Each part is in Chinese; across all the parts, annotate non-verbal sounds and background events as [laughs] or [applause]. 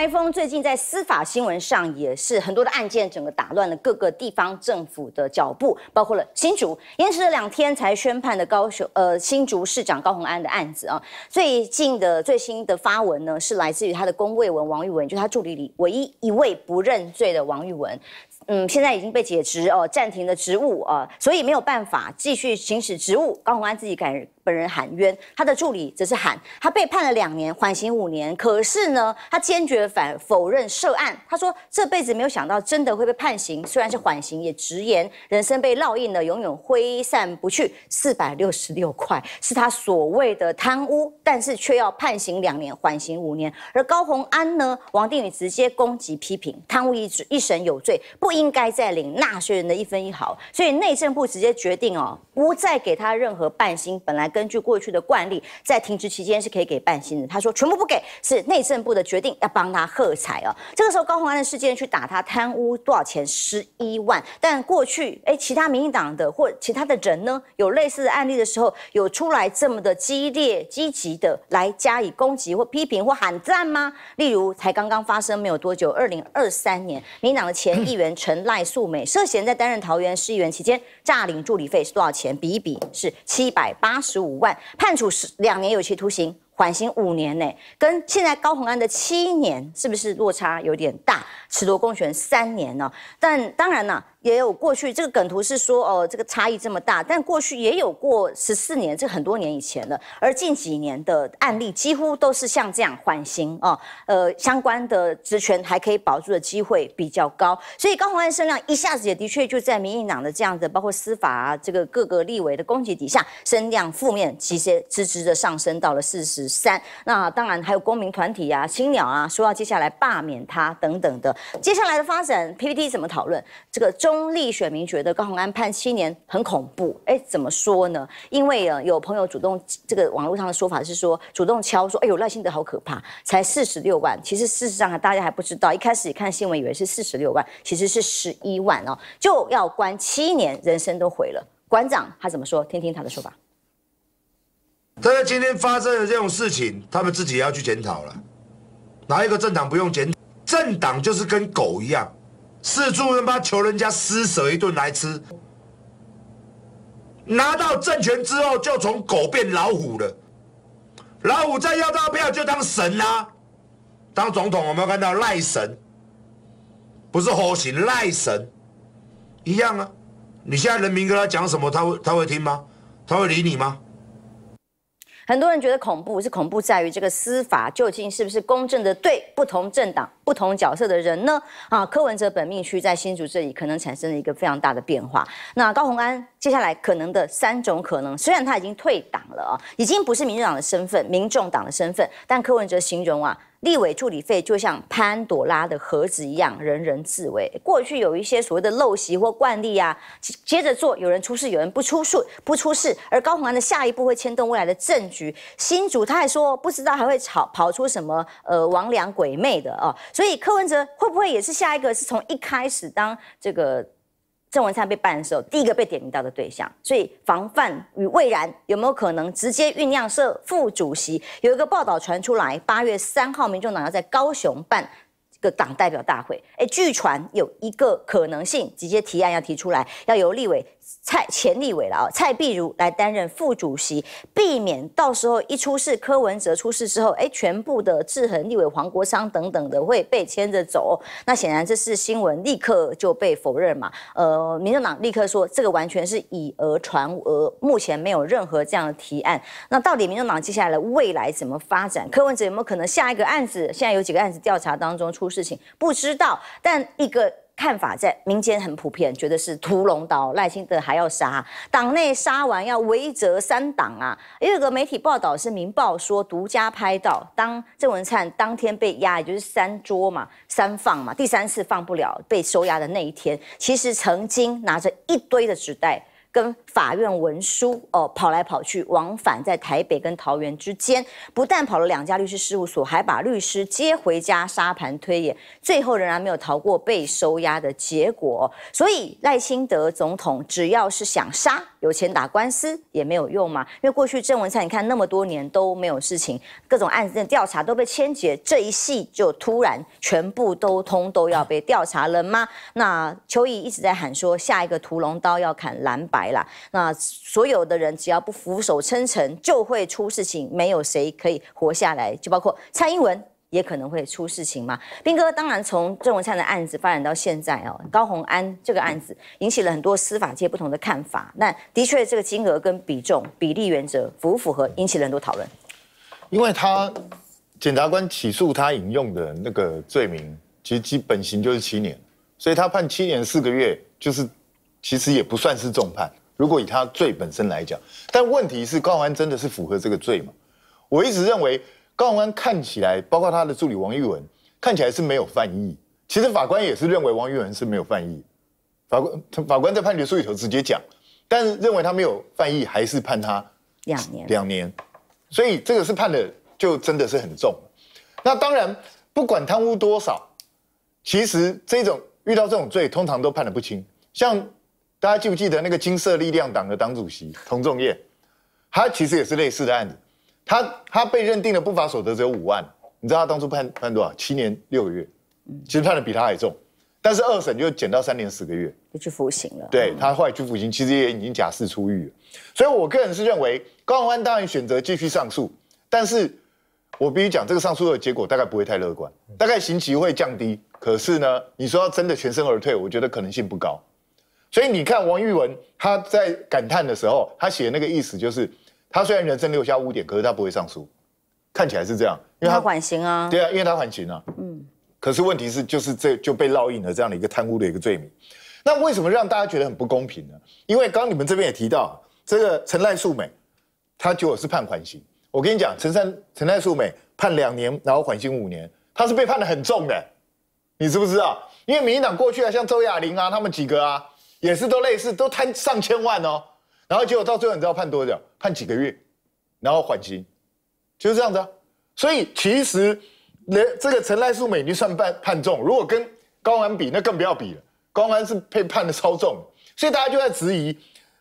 台风最近在司法新闻上也是很多的案件，整个打乱了各个地方政府的脚步，包括了新竹延迟了两天才宣判的高雄呃新竹市长高鸿安的案子啊。最近的最新的发文呢，是来自于他的公卫文王玉文，就是他助理里唯一一位不认罪的王玉文，嗯，现在已经被解职哦，暂停了职务啊，所以没有办法继续行使职务。高鸿安自己感。本人喊冤，他的助理则是喊他被判了两年缓刑五年，可是呢，他坚决反否认涉案。他说这辈子没有想到真的会被判刑，虽然是缓刑，也直言人生被烙印了，永远挥散不去。四百六十六块是他所谓的贪污，但是却要判刑两年缓刑五年。而高洪安呢，王定宇直接攻击批评贪污一指一审有罪，不应该再领纳税人的一分一毫，所以内政部直接决定哦，不再给他任何半薪。本来跟根据过去的惯例，在停职期间是可以给半薪的。他说全部不给，是内政部的决定，要帮他喝彩哦。这个时候高鸿安的事件去打他贪污多少钱？十一万。但过去哎，其他民进党的或其他的人呢，有类似的案例的时候，有出来这么的激烈、积极的来加以攻击或批评或喊赞吗？例如才刚刚发生没有多久，二零二三年民党的前议员陈赖素美涉嫌在担任桃园市议员期间诈领助理费是多少钱？比一比是七百八十五。五万，判处十两年有期徒刑，缓刑五年呢，跟现在高洪安的七年，是不是落差有点大？褫夺公权三年呢，但当然了。也有过去这个梗图是说，哦，这个差异这么大，但过去也有过十四年，这很多年以前了。而近几年的案例几乎都是像这样缓刑啊，呃，相关的职权还可以保住的机会比较高。所以高洪安声量一下子也的确就在民进党的这样子，包括司法啊这个各个立委的攻击底下，声量负面其实直直的上升到了四十三。那当然还有公民团体啊、青鸟啊说要接下来罢免他等等的。接下来的发展 PPT 怎么讨论这个中？中立选民觉得高洪安判七年很恐怖，哎，怎么说呢？因为呃，有朋友主动这个网络上的说法是说，主动敲说，哎呦，赖信德好可怕，才四十六万。其实事实上还大家还不知道，一开始看新闻以为是四十六万，其实是十一万哦，就要关七年，人生都毁了。馆长他怎么说？听听他的说法。他家今天发生的这种事情，他们自己要去检讨了。哪一个政党不用检讨？政党就是跟狗一样。四处人巴求人家施舍一顿来吃，拿到政权之后就从狗变老虎了。老虎再要大票就当神啦，当总统我们看到赖神，不是火星赖神，一样啊。你现在人民跟他讲什么，他会他会听吗？他会理你吗？很多人觉得恐怖是恐怖，在于这个司法究竟是不是公正的，对不同政党、不同角色的人呢？啊，柯文哲本命区在新竹这里，可能产生了一个非常大的变化。那高鸿安。接下来可能的三种可能，虽然他已经退党了啊，已经不是民主党的身份，民众党的身份。但柯文哲形容啊，立委助理费就像潘朵拉的盒子一样，人人自危。过去有一些所谓的陋习或惯例啊，接接着做，有人出事，有人不出事，不出事。而高虹安的下一步会牵动未来的政局。新主他还说，不知道还会炒跑出什么呃亡灵鬼魅的啊。所以柯文哲会不会也是下一个？是从一开始当这个。郑文灿被办的时候，第一个被点名到的对象，所以防范与未然有没有可能直接酝酿设副主席？有一个报道传出来，八月三号，民众党要在高雄办个党代表大会，哎，据传有一个可能性，直接提案要提出来，要由立委。蔡前立委了啊，蔡碧如来担任副主席，避免到时候一出事，柯文哲出事之后，哎，全部的制衡立委黄国昌等等的会被牵着走。那显然这是新闻，立刻就被否认嘛。呃，民进党立刻说这个完全是以讹传讹，目前没有任何这样的提案。那到底民进党接下来的未来怎么发展？柯文哲有没有可能下一个案子？现在有几个案子调查当中出事情，不知道。但一个。看法在民间很普遍，觉得是屠龙刀赖清德还要杀，党内杀完要威责三党啊。有个媒体报道是《明报》说，独家拍到当郑文灿当天被压，也就是三桌嘛、三放嘛，第三次放不了，被收押的那一天，其实曾经拿着一堆的纸袋。跟法院文书哦跑来跑去，往返在台北跟桃园之间，不但跑了两家律师事务所，还把律师接回家沙盘推演，最后仍然没有逃过被收押的结果。所以赖清德总统只要是想杀，有钱打官司也没有用嘛。因为过去郑文灿你看那么多年都没有事情，各种案件调查都被牵结，这一系就突然全部都通都要被调查了吗？那邱毅一直在喊说下一个屠龙刀要砍蓝白。来了，那所有的人只要不俯首称臣，就会出事情，没有谁可以活下来。就包括蔡英文也可能会出事情嘛。斌哥，当然从郑文灿的案子发展到现在哦，高宏安这个案子引起了很多司法界不同的看法。那的确，这个金额跟比重比例原则符不符合，引起了很多讨论。因为他检察官起诉他引用的那个罪名，其实基本刑就是七年，所以他判七年四个月就是。其实也不算是重判，如果以他罪本身来讲，但问题是高宏安真的是符合这个罪吗？我一直认为高宏安看起来，包括他的助理王玉文看起来是没有犯意，其实法官也是认为王玉文是没有犯意，法官法官在判决书里头直接讲，但是认为他没有犯意，还是判他两年两年，所以这个是判的就真的是很重。那当然不管贪污多少，其实这种遇到这种罪，通常都判的不轻，像。大家记不记得那个金色力量党的党主席童仲业？他其实也是类似的案子，他他被认定的不法所得只有五万，你知道他当初判判多少？七年六个月，其实判的比他还重，但是二审就减到三年十个月，就去服刑了。对他后来去服刑，其实也已经假释出狱了。所以我个人是认为，高雄安当然选择继续上诉，但是我必须讲，这个上诉的结果大概不会太乐观，大概刑期会降低，可是呢，你说要真的全身而退，我觉得可能性不高。所以你看王玉文他在感叹的时候，他写那个意思就是，他虽然人生留下污点，可是他不会上诉，看起来是这样，因为他缓刑啊，对啊，因为他缓刑啊，嗯。可是问题是就是这就被烙印了这样的一个贪污的一个罪名，那为什么让大家觉得很不公平呢？因为刚刚你们这边也提到这个陈赖素美，他就果是判缓刑，我跟你讲，陈三陈赖素美判两年，然后缓刑五年，他是被判的很重的，你知不知道？因为民进党过去啊，像周亚玲啊，他们几个啊。也是都类似，都贪上千万哦，然后结果到最后你知道判多久？判几个月，然后缓刑，就是这样子。啊。所以其实，连这个陈赖素美女算判判重，如果跟高安比，那更不要比了。高安是被判的超重，所以大家就在质疑，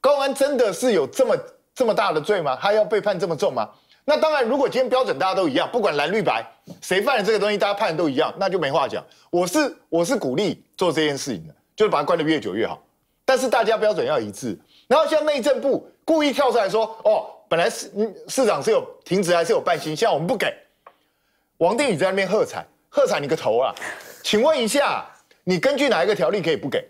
高安真的是有这么这么大的罪吗？他要被判这么重吗？那当然，如果今天标准大家都一样，不管蓝绿白，谁犯了这个东西，大家判都一样，那就没话讲。我是我是鼓励做这件事情的，就是把它关的越久越好。但是大家标准要一致，然后像内政部故意跳出来说，哦，本来市市长是有停职还是有半薪，现在我们不给，王定宇在那边喝彩，喝彩你个头啊！请问一下，你根据哪一个条例可以不给？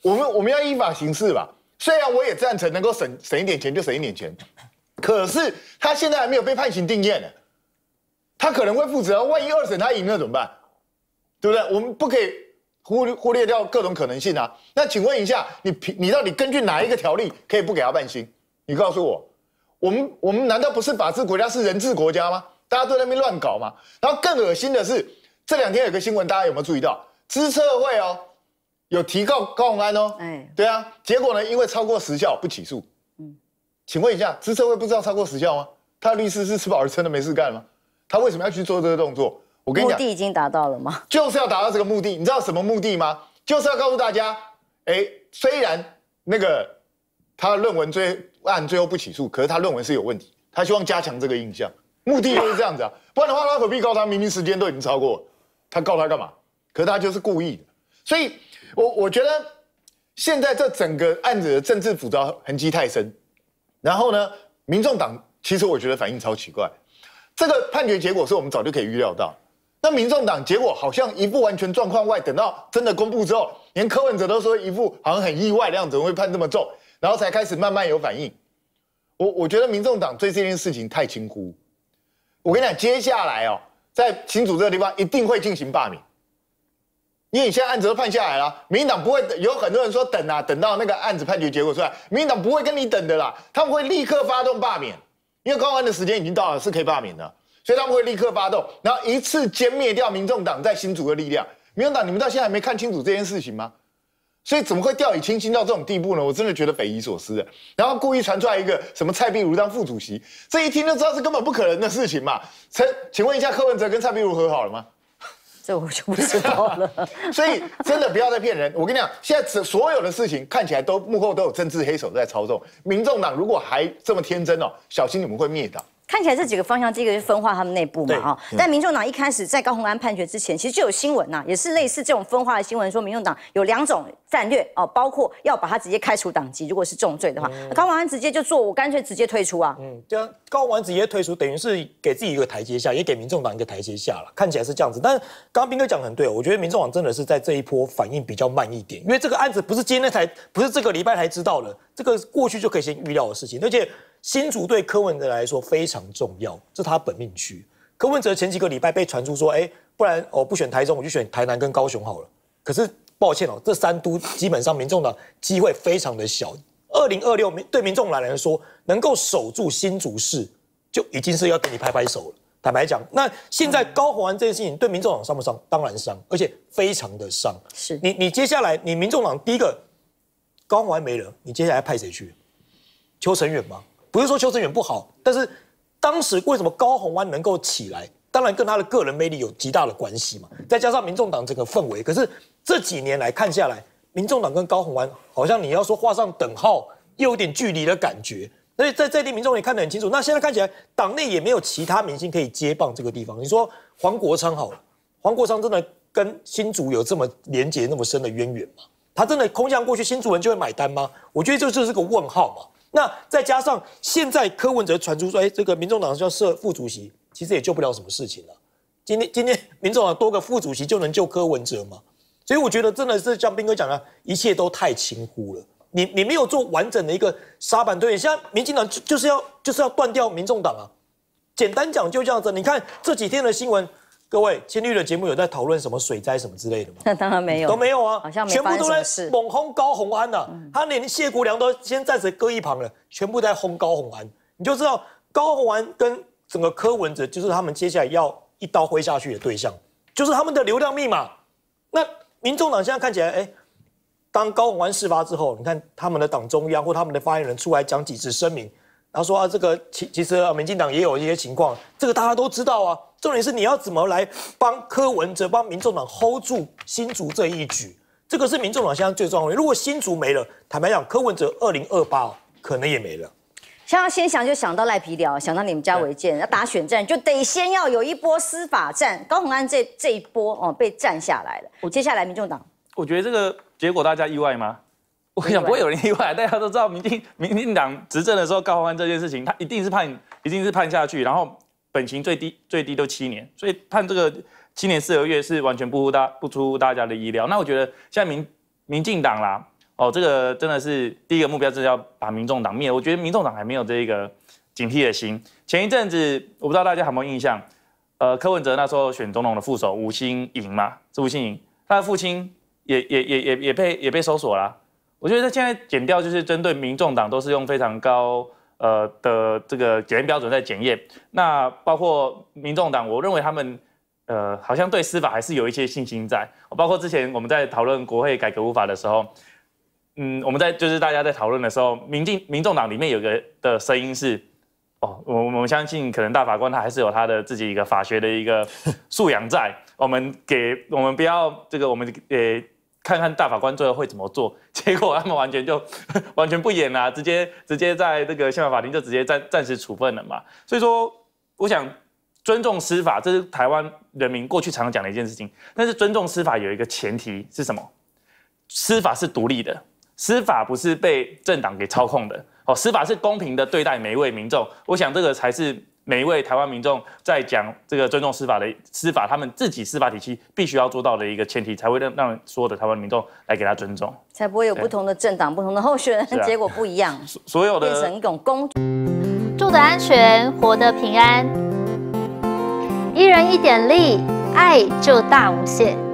我们我们要依法行事吧。虽然我也赞成能够省省一点钱就省一点钱，可是他现在还没有被判刑定谳呢，他可能会负责万一二审他赢了怎么办？对不对？我们不可以。忽忽略掉各种可能性啊！那请问一下，你你到底根据哪一个条例可以不给他办新？你告诉我，我们我们难道不是法治国家，是人治国家吗？大家都在那边乱搞嘛！然后更恶心的是，这两天有个新闻，大家有没有注意到？支策会哦，有提告高鸿安哦，哎，对啊，结果呢，因为超过时效不起诉。嗯，请问一下，支策会不知道超过时效吗？他的律师是吃饱了撑的没事干吗？他为什么要去做这个动作？目的已经达到了吗？就是要达到这个目的，你知道什么目的吗？就是要告诉大家，哎，虽然那个他论文最案最后不起诉，可是他论文是有问题，他希望加强这个印象，目的就是这样子啊，不然的话他何必告他？明明时间都已经超过，他告他干嘛？可是他就是故意的，所以，我我觉得现在这整个案子的政治复杂痕迹太深，然后呢，民众党其实我觉得反应超奇怪，这个判决结果是我们早就可以预料到。那民众党结果好像一副完全状况外，等到真的公布之后，连柯文哲都说一副好像很意外的样子，会判这么重，然后才开始慢慢有反应。我我觉得民众党对这件事情太轻忽。我跟你讲，接下来哦，在新竹这个地方一定会进行罢免，因为你现在案子都判下来了，民进党不会有很多人说等啊，等到那个案子判决结果出来，民进党不会跟你等的啦，他们会立刻发动罢免，因为高案的时间已经到了，是可以罢免的。所以他们会立刻发动，然后一次歼灭掉民众党在新竹的力量。民众党，你们到现在还没看清楚这件事情吗？所以怎么会掉以轻心到这种地步呢？我真的觉得匪夷所思的。然后故意传出来一个什么蔡碧如当副主席，这一听就知道是根本不可能的事情嘛。陈，请问一下柯文哲跟蔡碧如和好了吗？这我就不知道了。[laughs] [laughs] 所以真的不要再骗人，我跟你讲，现在所有的事情看起来都幕后都有政治黑手在操纵。民众党如果还这么天真哦，小心你们会灭党。看起来这几个方向，这个是分化他们内部嘛？啊！但民众党一开始在高宏安判决之前，其实就有新闻呐，也是类似这种分化的新闻，说民众党有两种战略哦，包括要把它直接开除党籍，如果是重罪的话，高宏安直接就做，我干脆直接退出啊。嗯，对啊，高宏安直接退出，等于是给自己一个台阶下，也给民众党一个台阶下了。看起来是这样子，但是刚刚哥讲的很对，我觉得民众党真的是在这一波反应比较慢一点，因为这个案子不是今天才，不是这个礼拜才知道的，这个过去就可以先预料的事情，而且。新竹对柯文哲来说非常重要，这是他本命区。柯文哲前几个礼拜被传出说：“哎，不然哦，不选台中，我就选台南跟高雄好了。”可是，抱歉哦，这三都基本上民众党机会非常的小。二零二六对民众来来说，能够守住新竹市，就已经是要给你拍拍手了。坦白讲，那现在高鸿安这件事情对民众党伤不伤？当然伤，而且非常的伤。是，你你接下来你民众党第一个高鸿安没了，你接下来派谁去？邱成远吗？不是说邱升远不好，但是当时为什么高雄湾能够起来？当然跟他的个人魅力有极大的关系嘛，再加上民众党这个氛围。可是这几年来看下来，民众党跟高雄湾好像你要说画上等号，又有点距离的感觉。所以在在地民众也看得很清楚。那现在看起来，党内也没有其他明星可以接棒这个地方。你说黄国昌好了，黄国昌真的跟新竹有这么连结那么深的渊源吗？他真的空降过去，新竹人就会买单吗？我觉得这就是个问号嘛。那再加上现在柯文哲传出说，哎，这个民众党要设副主席，其实也救不了什么事情了。今天今天，民众党多个副主席就能救柯文哲吗？所以我觉得真的是像斌哥讲的，一切都太轻忽了。你你没有做完整的一个沙盘推演，现在民进党就就是要就是要断掉民众党啊。简单讲就这样子，你看这几天的新闻。各位，今绿的节目有在讨论什么水灾什么之类的吗？那当然没有，都没有啊，好像全部都在猛轰高洪安的，他连谢国良都先暂时搁一旁了，全部在轰高洪安。你就知道高洪安跟整个柯文哲，就是他们接下来要一刀挥下去的对象，就是他们的流量密码。那民众党现在看起来，哎，当高洪安事发之后，你看他们的党中央或他们的发言人出来讲几次声明。然后说啊，这个其其实啊，民进党也有一些情况，这个大家都知道啊。重点是你要怎么来帮柯文哲、帮民众党 hold 住新竹这一局，这个是民众党现在最重要的。如果新竹没了，坦白讲，柯文哲二零二八可能也没了。像在先想就想到赖皮脸，想到你们家违建，要打选战就得先要有一波司法战。高洪安这这一波哦被占下来了，我接下来民众党，我觉得这个结果大家意外吗？我想不会有人意外，大家都知道民进民进党执政的时候，高芳芳这件事情，他一定是判，一定是判下去，然后本刑最低最低都七年，所以判这个七年四个月是完全不乎大不出乎大家的意料。那我觉得现在民民进党啦，哦，这个真的是第一个目标，是要把民众党灭。我觉得民众党还没有这一个警惕的心。前一阵子我不知道大家有没有印象，呃，柯文哲那时候选总统的副手吴新颖嘛，是吴新颖他的父亲也也也也也被也被搜索了。我觉得现在减掉就是针对民众党，都是用非常高呃的这个检验标准在检验。那包括民众党，我认为他们呃好像对司法还是有一些信心在。包括之前我们在讨论国会改革无法的时候，嗯，我们在就是大家在讨论的时候，民进、民众党里面有个的声音是，哦，我我们相信可能大法官他还是有他的自己一个法学的一个 [laughs] 素养在。我们给我们不要这个，我们呃。看看大法官最后会怎么做，[laughs] 结果他们完全就 [laughs] 完全不演了，直接直接在这个宪法法庭就直接暂暂时处分了嘛。所以说，我想尊重司法，这是台湾人民过去常常讲的一件事情。但是尊重司法有一个前提是什么？司法是独立的，司法不是被政党给操控的。哦，司法是公平的对待每一位民众。我想这个才是。每一位台湾民众在讲这个尊重司法的司法，他们自己司法体系必须要做到的一个前提，才会让让所有的台湾民众来给他尊重，才不会有不同的政党、不同的候选人，结果不一样。所有的变成一种公住的，安全、活得平安，一人一点力，爱就大无限。